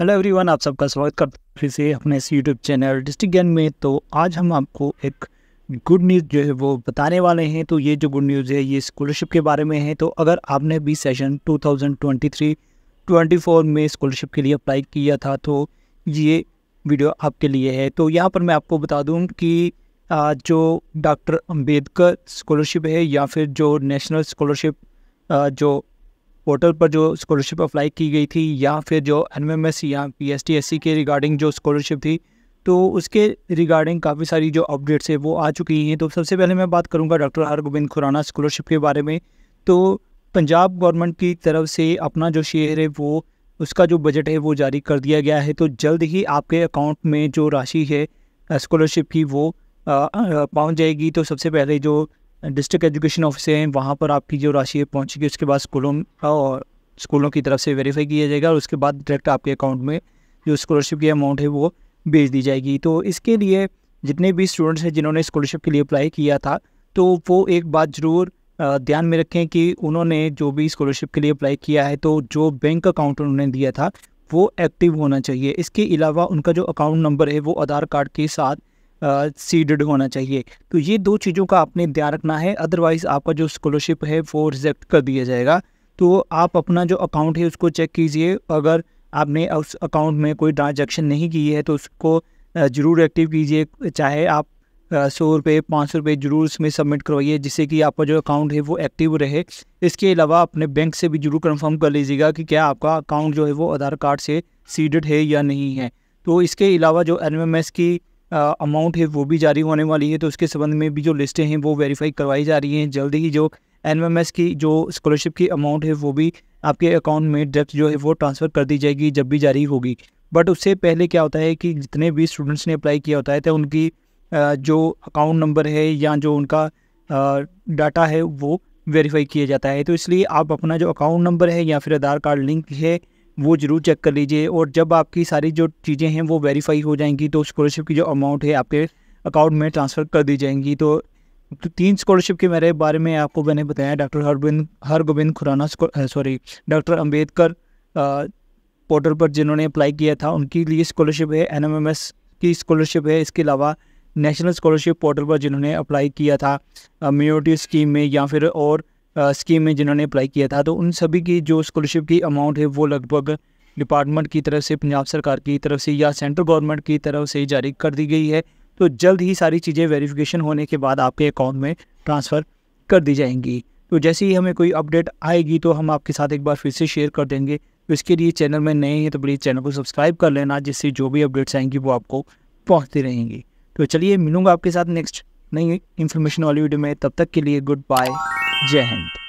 hello everyone आप सबका स्वागत करता हूँ फिर से अपने इस यूट्यूब चैनल डिस्ट्रिक्ट गेंद में तो आज हम आपको एक गुड न्यूज़ जो है वो बताने वाले हैं तो ये जो गुड न्यूज़ है ये स्कॉलरशिप के बारे में है तो अगर आपने भी सेशन 2023-24 में स्कॉलरशिप के लिए अप्लाई किया था तो ये वीडियो आपके लिए है तो यहाँ पर मैं आपको बता दूँ कि जो डॉक्टर अम्बेडकर स्कॉलरशिप है या फिर जो नेशनल स्कॉलरशिप जो पोर्टल पर जो स्कॉलरशिप अप्लाई की गई थी या फिर जो एन एम एस या P S T S C के रिगार्डिंग जो स्कॉलरशिप थी तो उसके रिगार्डिंग काफ़ी सारी जो अपडेट्स है वो आ चुकी हैं तो सबसे पहले मैं बात करूँगा डॉक्टर हरगोबिंद खुराना स्कॉलरशिप के बारे में तो पंजाब गवर्नमेंट की तरफ से अपना जो शेयर है वो उसका जो बजट है वो जारी कर दिया गया है तो जल्द ही आपके अकाउंट में जो राशि है स्कॉलरशिप की वो पहुँच जाएगी तो सबसे पहले जो डिस्ट्रिक्ट एजुकेशन ऑफिसर हैं वहाँ पर आपकी जो राशि पहुँचेगी उसके बाद स्कूलों का और स्कूलों की तरफ से वेरीफाई किया जाएगा और उसके बाद डायरेक्ट आपके अकाउंट में जो स्कॉलरशिप की अमाउंट है वो भेज दी जाएगी तो इसके लिए जितने भी स्टूडेंट्स हैं जिन्होंने स्कॉलरशिप के लिए अप्लाई किया था तो वो एक बात ज़रूर ध्यान में रखें कि उन्होंने जो भी स्कॉलरशिप के लिए अप्लाई किया है तो जो बैंक अकाउंट उन्होंने दिया था वो एक्टिव होना चाहिए इसके अलावा उनका जो अकाउंट नंबर है वो आधार कार्ड के साथ सीडेड होना चाहिए तो ये दो चीज़ों का आपने ध्यान रखना है अदरवाइज़ आपका जो स्कॉलरशिप है वो रिजेक्ट कर दिया जाएगा तो आप अपना जो अकाउंट है उसको चेक कीजिए अगर आपने उस अकाउंट में कोई ट्रांजेक्शन नहीं की है तो उसको ज़रूर एक्टिव कीजिए चाहे आप सौ रुपये पाँच सौ रुपये जरूर उसमें सबमिट करवाइए जिससे कि आपका जो अकाउंट है वो एक्टिव रहे इसके अलावा अपने बैंक से भी जरूर कंफर्म कर लीजिएगा कि क्या आपका अकाउंट जो है वो आधार कार्ड से सीडेड है या नहीं है तो इसके अलावा जो एन की अमाउंट है वो भी जारी होने वाली है तो उसके संबंध में भी जो लिस्टें हैं वो वेरीफाई करवाई जा रही हैं जल्दी ही जो एन की जो स्कॉलरशिप की अमाउंट है वो भी आपके अकाउंट में डेप्थ जो है वो ट्रांसफ़र कर दी जाएगी जब भी जारी होगी बट उससे पहले क्या होता है कि जितने भी स्टूडेंट्स ने अप्लाई किया होता है तो उनकी जो अकाउंट नंबर है या जो उनका डाटा है वो वेरीफाई किया जाता है तो इसलिए आप अपना जो अकाउंट नंबर है या फिर आधार कार्ड लिंक है वो ज़रूर चेक कर लीजिए और जब आपकी सारी जो चीज़ें हैं वो वेरीफाई हो जाएंगी तो स्कॉलरशिप की जो अमाउंट है आपके अकाउंट में ट्रांसफ़र कर दी जाएंगी तो, तो तीन स्कॉलरशिप के मेरे बारे में आपको मैंने बताया doctor Hargovind Hargovind Khurana sorry doctor Ambedkar portal पर जिन्होंने अप्लाई किया था उनके लिए स्कॉलरशिप है एन की स्कॉलरशिप है इसके अलावा नेशनल स्कॉलरशिप पोर्टल पर जिन्होंने अप्लाई किया था म्योरिटी स्कीम में या फिर और स्कीम में जिन्होंने अप्लाई किया था तो उन सभी की जो स्कॉलरशिप की अमाउंट है वो लगभग डिपार्टमेंट की तरफ से पंजाब सरकार की तरफ से या सेंट्रल गवर्नमेंट की तरफ से जारी कर दी गई है तो जल्द ही सारी चीज़ें वेरिफिकेशन होने के बाद आपके अकाउंट में ट्रांसफ़र कर दी जाएंगी तो जैसे ही हमें कोई अपडेट आएगी तो हम आपके साथ एक बार फिर से शेयर कर देंगे तो इसके लिए चैनल में नए हैं तो प्लीज़ चैनल को सब्सक्राइब कर लेना जिससे जो भी अपडेट्स आएंगी वो आपको पहुँचती रहेंगी तो चलिए मिलूंगा आपके साथ नेक्स्ट नई इन्फॉर्मेशन वाली वीडियो में तब तक के लिए गुड बाय जय हिंद